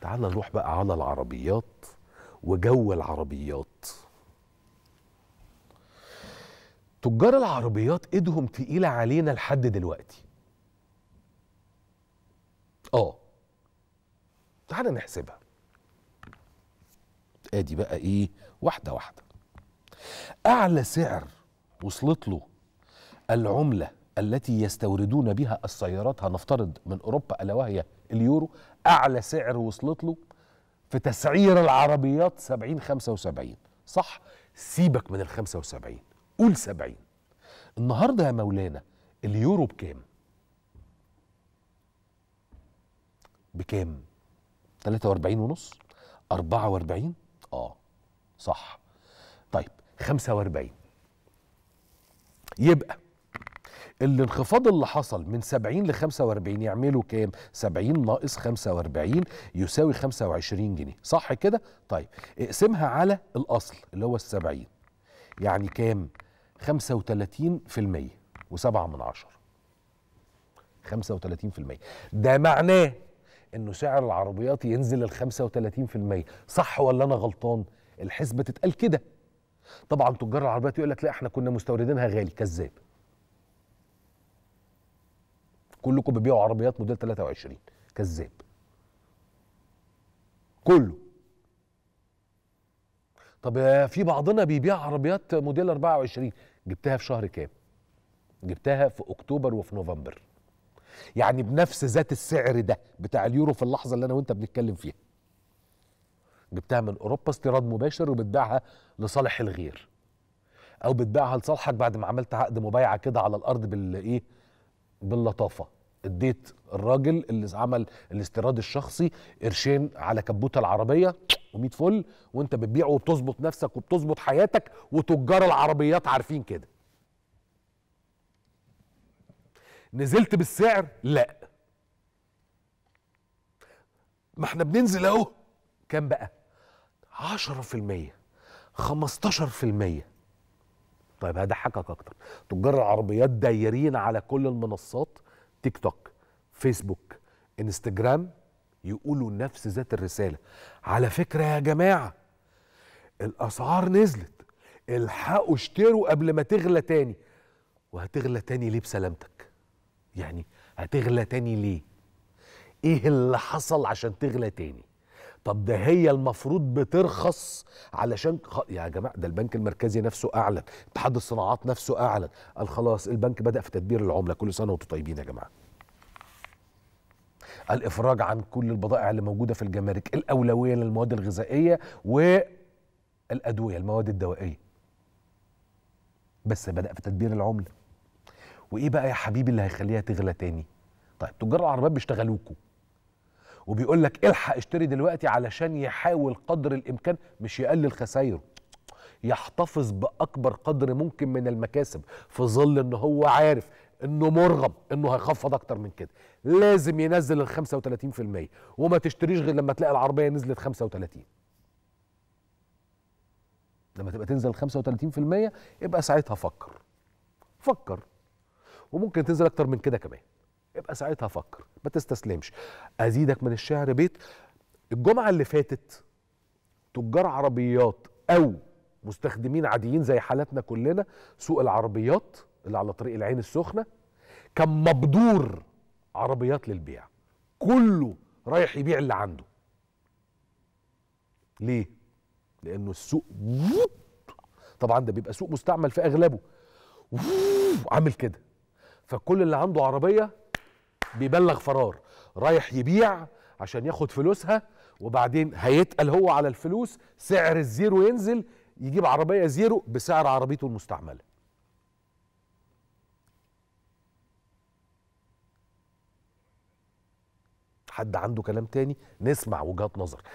تعال نروح بقى على العربيات وجو العربيات تجار العربيات ايدهم تقيلة علينا لحد دلوقتي اه تعال نحسبها ادي بقى ايه واحدة واحدة اعلى سعر وصلت له العملة التي يستوردون بها السيارات هنفترض من اوروبا الا وهي اليورو اعلى سعر وصلت له في تسعير العربيات 70 75 صح سيبك من ال 75 قول 70 النهارده يا مولانا اليورو بكام؟ بكام؟ 43 ونص 44 اه صح طيب 45 يبقى الانخفاض اللي حصل من 70 ل 45 يعملوا كام 70 ناقص 45 يساوي 25 جنيه صح كده طيب اقسمها على الاصل اللي هو ال70 يعني كام 35% و7 من 10 35% ده معناه انه سعر العربيات ينزل ال 35% صح ولا انا غلطان الحسبه تتقال كده طبعا تجار العربيات يقول لك لا احنا كنا مستوردينها غالي كذاب كلكم بتبيعوا عربيات موديل 23 كذاب كله طب في بعضنا بيبيع عربيات موديل 24 جبتها في شهر كام جبتها في اكتوبر وفي نوفمبر يعني بنفس ذات السعر ده بتاع اليورو في اللحظه اللي انا وانت بنتكلم فيها جبتها من اوروبا استيراد مباشر وبتبيعها لصالح الغير او بتبيعها لصالحك بعد ما عملت عقد مبايعه كده على الارض بالايه باللطافه اديت الراجل اللي عمل الاستيراد الشخصي قرشين على كبوته العربيه و100 فل وانت بتبيع وبتظبط نفسك وبتظبط حياتك وتجار العربيات عارفين كده نزلت بالسعر لا ما احنا بننزل اهو كام بقى 10% 15% طيب هضحكك اكتر تجار العربيات دايرين على كل المنصات تيك توك فيسبوك انستجرام يقولوا نفس ذات الرساله على فكره يا جماعه الاسعار نزلت الحقوا اشتروا قبل ما تغلى تاني وهتغلى تاني ليه بسلامتك يعني هتغلى تاني ليه ايه اللي حصل عشان تغلى تاني طب ده هي المفروض بترخص علشان خ... يا جماعه ده البنك المركزي نفسه اعلن اتحاد الصناعات نفسه اعلن قال خلاص البنك بدا في تدبير العمله كل سنه وانتم طيبين يا جماعه الافراج عن كل البضائع اللي موجوده في الجمارك الاولويه للمواد الغذائيه والادويه المواد الدوائيه بس بدا في تدبير العمله وايه بقى يا حبيبي اللي هيخليها تغلى تاني طيب تجار العربيات بيشتغلوكوا وبيقول لك الحق اشتري دلوقتي علشان يحاول قدر الامكان مش يقلل خسايره يحتفظ باكبر قدر ممكن من المكاسب في ظل ان هو عارف انه مرغب انه هيخفض اكتر من كده لازم ينزل ال 35% وما تشتريش غير لما تلاقي العربيه نزلت 35 لما تبقى تنزل 35% يبقى ساعتها فكر فكر وممكن تنزل اكتر من كده كمان ابقى ساعتها فكر ما تستسلمش ازيدك من الشعر بيت الجمعه اللي فاتت تجار عربيات او مستخدمين عاديين زي حالاتنا كلنا سوق العربيات اللي على طريق العين السخنه كان مبدور عربيات للبيع كله رايح يبيع اللي عنده ليه لانه السوق طبعا ده بيبقى سوق مستعمل في اغلبه عامل كده فكل اللي عنده عربيه بيبلغ فرار رايح يبيع عشان ياخد فلوسها وبعدين هيتقل هو على الفلوس سعر الزيرو ينزل يجيب عربيه زيرو بسعر عربيته المستعمله حد عنده كلام تاني نسمع وجهات نظر